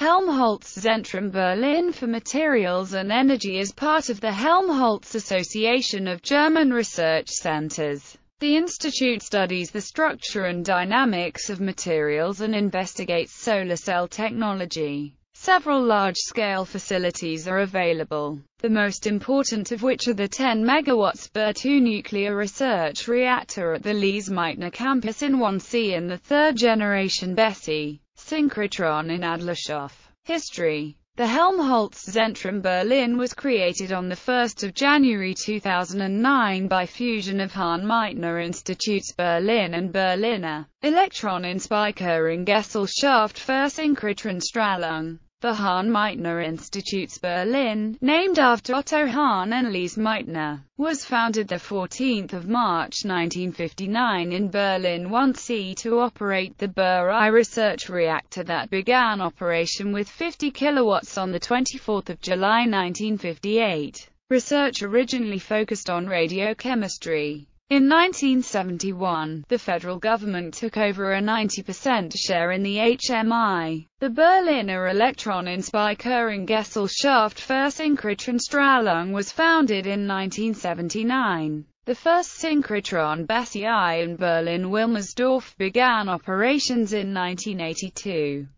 Helmholtz Zentrum Berlin for Materials and Energy is part of the Helmholtz Association of German Research Centers. The institute studies the structure and dynamics of materials and investigates solar cell technology. Several large-scale facilities are available, the most important of which are the 10 MW Bertu nuclear research reactor at the Lees-Meitner campus in 1C and the third-generation BESI, synchrotron in Adlershof. History The Helmholtz Zentrum Berlin was created on 1 January 2009 by fusion of Hahn-Meitner Institutes Berlin and Berliner Elektron in Speicher in Gesellschaft für Synchrotron Strahlung. The Hahn-Meitner Institutes Berlin, named after Otto Hahn and Lise Meitner, was founded 14 March 1959 in Berlin 1C to operate the Burr-I research reactor that began operation with 50 kilowatts on 24 July 1958. Research originally focused on radiochemistry. In 1971, the federal government took over a 90% share in the HMI, the Berliner Elektron und Speicherungsgesellschaft für Synchrotronstrahlung was founded in 1979. The first synchrotron Basi in Berlin-Wilmersdorf began operations in 1982.